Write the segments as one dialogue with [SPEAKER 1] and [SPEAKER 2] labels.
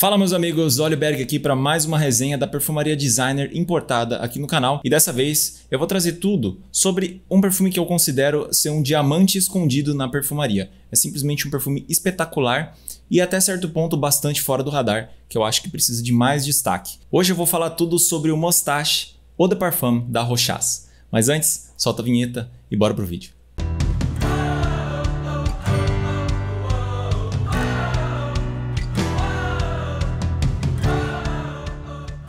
[SPEAKER 1] Fala meus amigos, Oliberg aqui para mais uma resenha da perfumaria designer importada aqui no canal e dessa vez eu vou trazer tudo sobre um perfume que eu considero ser um diamante escondido na perfumaria. É simplesmente um perfume espetacular e até certo ponto bastante fora do radar, que eu acho que precisa de mais destaque. Hoje eu vou falar tudo sobre o Mustache Eau de Parfum da Rochas. Mas antes, solta a vinheta e bora pro vídeo.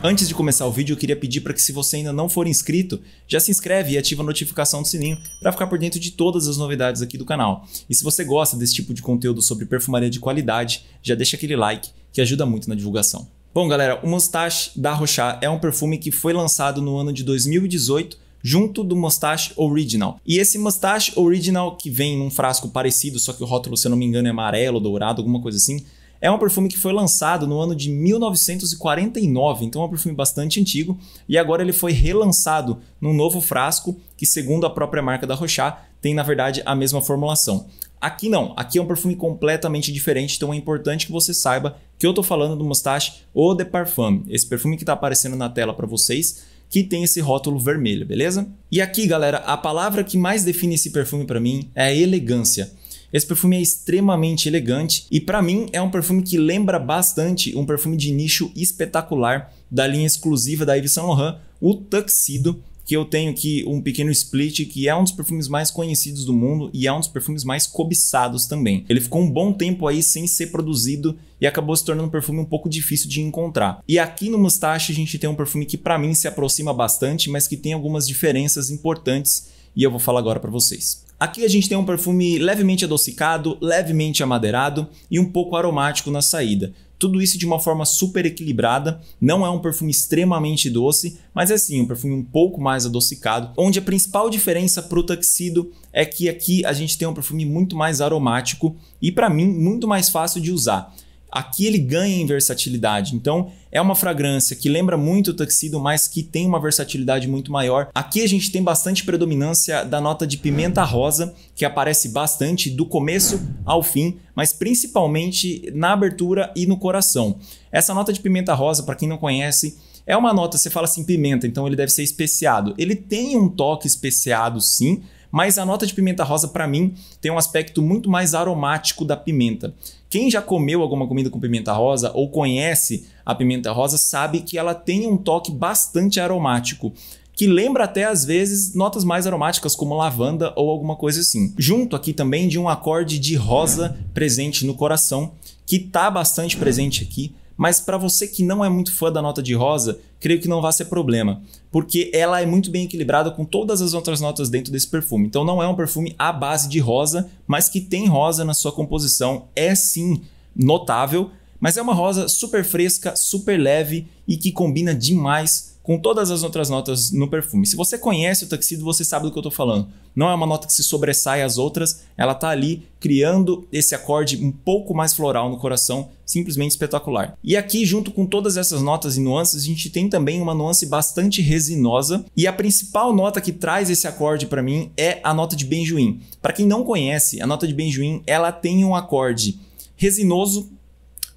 [SPEAKER 1] Antes de começar o vídeo, eu queria pedir para que se você ainda não for inscrito, já se inscreve e ativa a notificação do sininho para ficar por dentro de todas as novidades aqui do canal. E se você gosta desse tipo de conteúdo sobre perfumaria de qualidade, já deixa aquele like que ajuda muito na divulgação. Bom, galera, o Mustache da Rochá é um perfume que foi lançado no ano de 2018 junto do Mustache Original. E esse Mustache Original que vem num frasco parecido, só que o rótulo, se eu não me engano, é amarelo, dourado, alguma coisa assim, é um perfume que foi lançado no ano de 1949, então é um perfume bastante antigo, e agora ele foi relançado num novo frasco que, segundo a própria marca da Rochá, tem na verdade a mesma formulação. Aqui não, aqui é um perfume completamente diferente, então é importante que você saiba que eu estou falando do Mustache ou de Parfum, esse perfume que está aparecendo na tela para vocês, que tem esse rótulo vermelho, beleza? E aqui, galera, a palavra que mais define esse perfume para mim é elegância. Esse perfume é extremamente elegante e para mim é um perfume que lembra bastante um perfume de nicho espetacular da linha exclusiva da Yves Saint Laurent, o Tuxedo, que eu tenho aqui um pequeno split, que é um dos perfumes mais conhecidos do mundo e é um dos perfumes mais cobiçados também. Ele ficou um bom tempo aí sem ser produzido e acabou se tornando um perfume um pouco difícil de encontrar. E aqui no Mustache a gente tem um perfume que para mim se aproxima bastante, mas que tem algumas diferenças importantes e eu vou falar agora para vocês. Aqui a gente tem um perfume levemente adocicado, levemente amadeirado e um pouco aromático na saída. Tudo isso de uma forma super equilibrada, não é um perfume extremamente doce, mas é sim um perfume um pouco mais adocicado, onde a principal diferença para o tuxedo é que aqui a gente tem um perfume muito mais aromático e para mim muito mais fácil de usar. Aqui ele ganha em versatilidade. Então, é uma fragrância que lembra muito o tuxedo, mas que tem uma versatilidade muito maior. Aqui a gente tem bastante predominância da nota de pimenta rosa, que aparece bastante do começo ao fim, mas principalmente na abertura e no coração. Essa nota de pimenta rosa, para quem não conhece, é uma nota, você fala assim, pimenta, então ele deve ser especiado. Ele tem um toque especiado, sim, mas a nota de pimenta rosa, para mim, tem um aspecto muito mais aromático da pimenta. Quem já comeu alguma comida com pimenta rosa ou conhece a pimenta rosa sabe que ela tem um toque bastante aromático que lembra até às vezes notas mais aromáticas como lavanda ou alguma coisa assim. Junto aqui também de um acorde de rosa presente no coração, que tá bastante presente aqui, mas para você que não é muito fã da nota de rosa, creio que não vai ser problema, porque ela é muito bem equilibrada com todas as outras notas dentro desse perfume. Então não é um perfume à base de rosa, mas que tem rosa na sua composição, é sim notável, mas é uma rosa super fresca, super leve e que combina demais com todas as outras notas no perfume. Se você conhece o tuxedo, você sabe do que eu estou falando. Não é uma nota que se sobressai às outras, ela está ali criando esse acorde um pouco mais floral no coração, simplesmente espetacular. E aqui, junto com todas essas notas e nuances, a gente tem também uma nuance bastante resinosa, e a principal nota que traz esse acorde para mim é a nota de benjoim. Para quem não conhece, a nota de benjoim, ela tem um acorde resinoso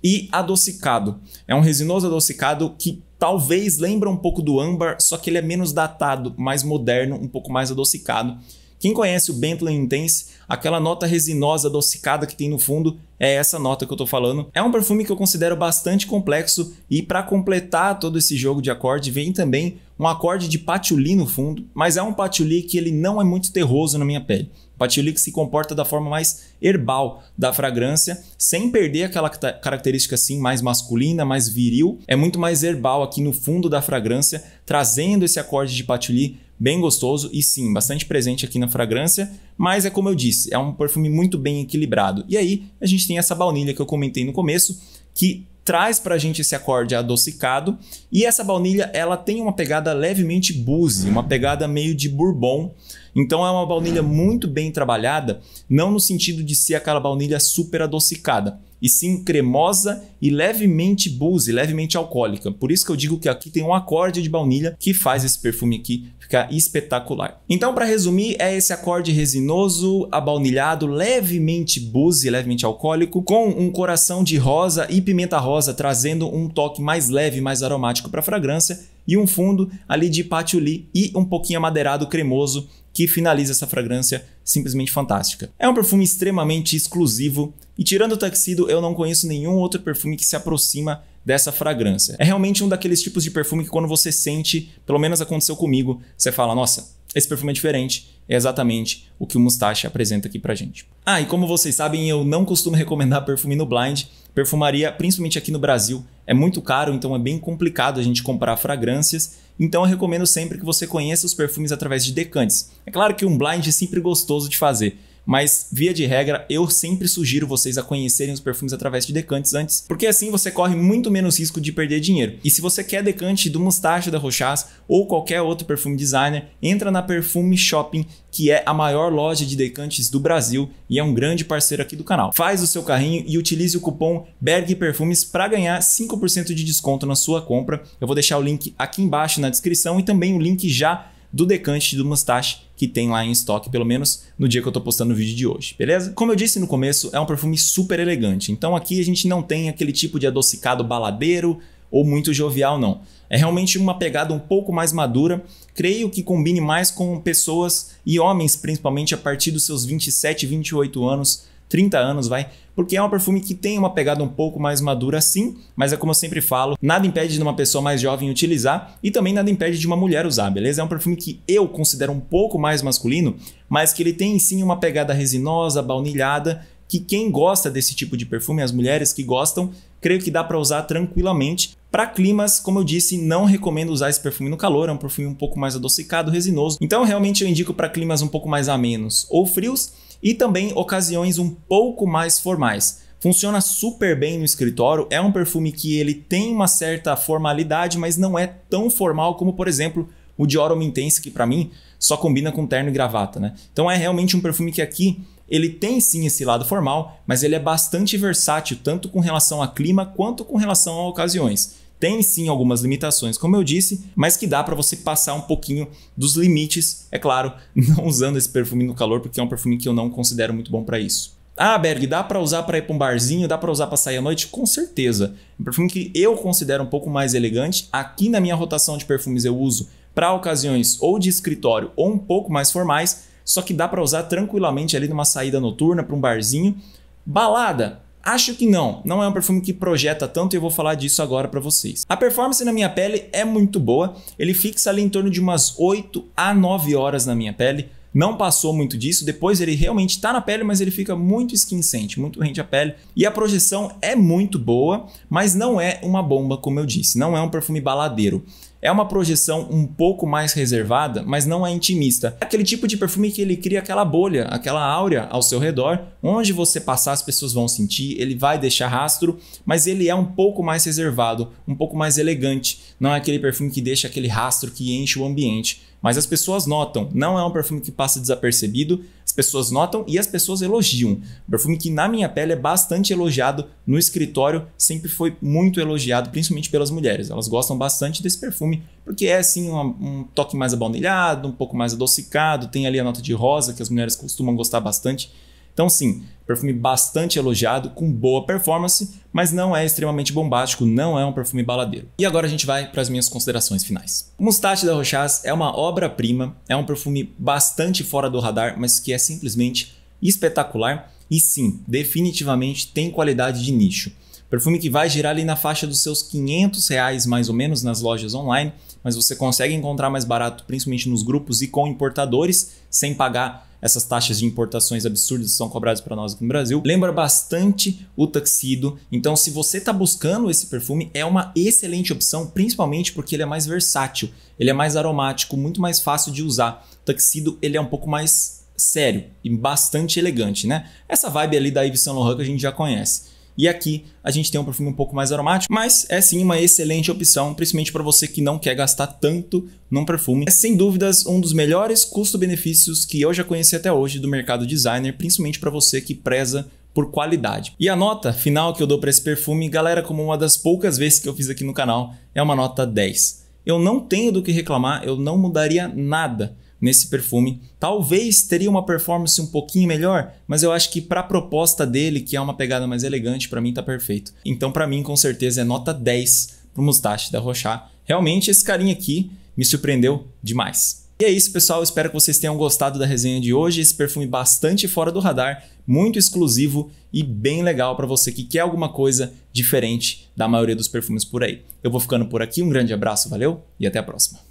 [SPEAKER 1] e adocicado. É um resinoso adocicado que Talvez lembra um pouco do âmbar, só que ele é menos datado, mais moderno, um pouco mais adocicado. Quem conhece o Bentley Intense, aquela nota resinosa adocicada que tem no fundo, é essa nota que eu tô falando. É um perfume que eu considero bastante complexo e para completar todo esse jogo de acorde vem também um acorde de patchouli no fundo, mas é um patchouli que ele não é muito terroso na minha pele. Patchouli que se comporta da forma mais herbal da fragrância, sem perder aquela característica assim mais masculina, mais viril. É muito mais herbal aqui no fundo da fragrância, trazendo esse acorde de patchouli bem gostoso e sim, bastante presente aqui na fragrância, mas é como eu disse, é um perfume muito bem equilibrado. E aí a gente tem essa baunilha que eu comentei no começo, que traz pra gente esse acorde adocicado, e essa baunilha ela tem uma pegada levemente boozy, uma pegada meio de bourbon. Então é uma baunilha muito bem trabalhada, não no sentido de ser aquela baunilha super adocicada, e sim cremosa e levemente booze levemente alcoólica. Por isso que eu digo que aqui tem um acorde de baunilha que faz esse perfume aqui ficar espetacular. Então, para resumir, é esse acorde resinoso, abaunilhado, levemente booze levemente alcoólico, com um coração de rosa e pimenta rosa, trazendo um toque mais leve, mais aromático para a fragrância e um fundo ali de patchouli e um pouquinho amadeirado cremoso que finaliza essa fragrância simplesmente fantástica. É um perfume extremamente exclusivo e tirando o Tuxedo, eu não conheço nenhum outro perfume que se aproxima dessa fragrância. É realmente um daqueles tipos de perfume que quando você sente, pelo menos aconteceu comigo, você fala, nossa, esse perfume é diferente, é exatamente o que o Mustache apresenta aqui pra gente. Ah, e como vocês sabem, eu não costumo recomendar perfume no blind. Perfumaria, principalmente aqui no Brasil, é muito caro, então é bem complicado a gente comprar fragrâncias. Então eu recomendo sempre que você conheça os perfumes através de decantes. É claro que um blind é sempre gostoso de fazer, mas, via de regra, eu sempre sugiro vocês a conhecerem os perfumes através de decantes antes, porque assim você corre muito menos risco de perder dinheiro. E se você quer decante do Mustache da Rochas ou qualquer outro perfume designer, entra na Perfume Shopping, que é a maior loja de decantes do Brasil e é um grande parceiro aqui do canal. Faz o seu carrinho e utilize o cupom Berg Perfumes para ganhar 5% de desconto na sua compra. Eu vou deixar o link aqui embaixo na descrição e também o link já do decante do Mustache que tem lá em estoque, pelo menos no dia que eu tô postando o vídeo de hoje, beleza? Como eu disse no começo, é um perfume super elegante, então aqui a gente não tem aquele tipo de adocicado baladeiro ou muito jovial não. É realmente uma pegada um pouco mais madura, creio que combine mais com pessoas e homens, principalmente a partir dos seus 27, 28 anos, 30 anos, vai. Porque é um perfume que tem uma pegada um pouco mais madura, sim, mas é como eu sempre falo, nada impede de uma pessoa mais jovem utilizar e também nada impede de uma mulher usar, beleza? É um perfume que eu considero um pouco mais masculino, mas que ele tem sim uma pegada resinosa, baunilhada, que quem gosta desse tipo de perfume, as mulheres que gostam, creio que dá para usar tranquilamente. Para climas, como eu disse, não recomendo usar esse perfume no calor, é um perfume um pouco mais adocicado, resinoso. Então, realmente eu indico para climas um pouco mais amenos ou frios e também ocasiões um pouco mais formais. Funciona super bem no escritório, é um perfume que ele tem uma certa formalidade, mas não é tão formal como, por exemplo, o Dior Homme Intense, que para mim só combina com terno e gravata, né? Então é realmente um perfume que aqui ele tem sim esse lado formal, mas ele é bastante versátil, tanto com relação a clima quanto com relação a ocasiões tem sim algumas limitações, como eu disse, mas que dá para você passar um pouquinho dos limites, é claro, não usando esse perfume no calor, porque é um perfume que eu não considero muito bom para isso. Ah, Berg, dá para usar para ir para um barzinho, dá para usar para sair à noite? Com certeza. Um perfume que eu considero um pouco mais elegante. Aqui na minha rotação de perfumes eu uso para ocasiões ou de escritório ou um pouco mais formais, só que dá para usar tranquilamente ali numa saída noturna, para um barzinho. Balada, Acho que não, não é um perfume que projeta tanto e eu vou falar disso agora para vocês. A performance na minha pele é muito boa, ele fixa ali em torno de umas 8 a 9 horas na minha pele, não passou muito disso. Depois ele realmente está na pele, mas ele fica muito esquincente, muito rente à pele. E a projeção é muito boa, mas não é uma bomba, como eu disse. Não é um perfume baladeiro. É uma projeção um pouco mais reservada, mas não é intimista. É aquele tipo de perfume que ele cria aquela bolha, aquela áurea ao seu redor, onde você passar as pessoas vão sentir, ele vai deixar rastro, mas ele é um pouco mais reservado, um pouco mais elegante. Não é aquele perfume que deixa aquele rastro que enche o ambiente. Mas as pessoas notam, não é um perfume que passa desapercebido, as pessoas notam e as pessoas elogiam. perfume que na minha pele é bastante elogiado no escritório, sempre foi muito elogiado, principalmente pelas mulheres. Elas gostam bastante desse perfume, porque é assim um, um toque mais abaunilhado, um pouco mais adocicado, tem ali a nota de rosa que as mulheres costumam gostar bastante. Então, sim, perfume bastante elogiado, com boa performance, mas não é extremamente bombástico, não é um perfume baladeiro. E agora a gente vai para as minhas considerações finais. O Mustache da Rochas é uma obra-prima, é um perfume bastante fora do radar, mas que é simplesmente espetacular e sim, definitivamente tem qualidade de nicho. Perfume que vai girar ali na faixa dos seus 500 reais mais ou menos nas lojas online, mas você consegue encontrar mais barato principalmente nos grupos e com importadores, sem pagar essas taxas de importações absurdas que são cobradas para nós aqui no Brasil. Lembra bastante o tuxedo. Então, se você está buscando esse perfume, é uma excelente opção, principalmente porque ele é mais versátil, ele é mais aromático, muito mais fácil de usar. O tuxedo ele é um pouco mais sério e bastante elegante, né? Essa vibe ali da Yves Saint Laurent que a gente já conhece. E aqui a gente tem um perfume um pouco mais aromático, mas é sim uma excelente opção, principalmente para você que não quer gastar tanto num perfume. É sem dúvidas um dos melhores custo-benefícios que eu já conheci até hoje do mercado designer, principalmente para você que preza por qualidade. E a nota final que eu dou para esse perfume, galera, como uma das poucas vezes que eu fiz aqui no canal, é uma nota 10. Eu não tenho do que reclamar, eu não mudaria nada nesse perfume. Talvez teria uma performance um pouquinho melhor, mas eu acho que para a proposta dele, que é uma pegada mais elegante, para mim tá perfeito. Então, para mim, com certeza é nota 10 pro Mustache da Rochá. Realmente esse carinha aqui me surpreendeu demais. E é isso, pessoal. Espero que vocês tenham gostado da resenha de hoje. Esse perfume bastante fora do radar, muito exclusivo e bem legal para você que quer alguma coisa diferente da maioria dos perfumes por aí. Eu vou ficando por aqui. Um grande abraço, valeu e até a próxima.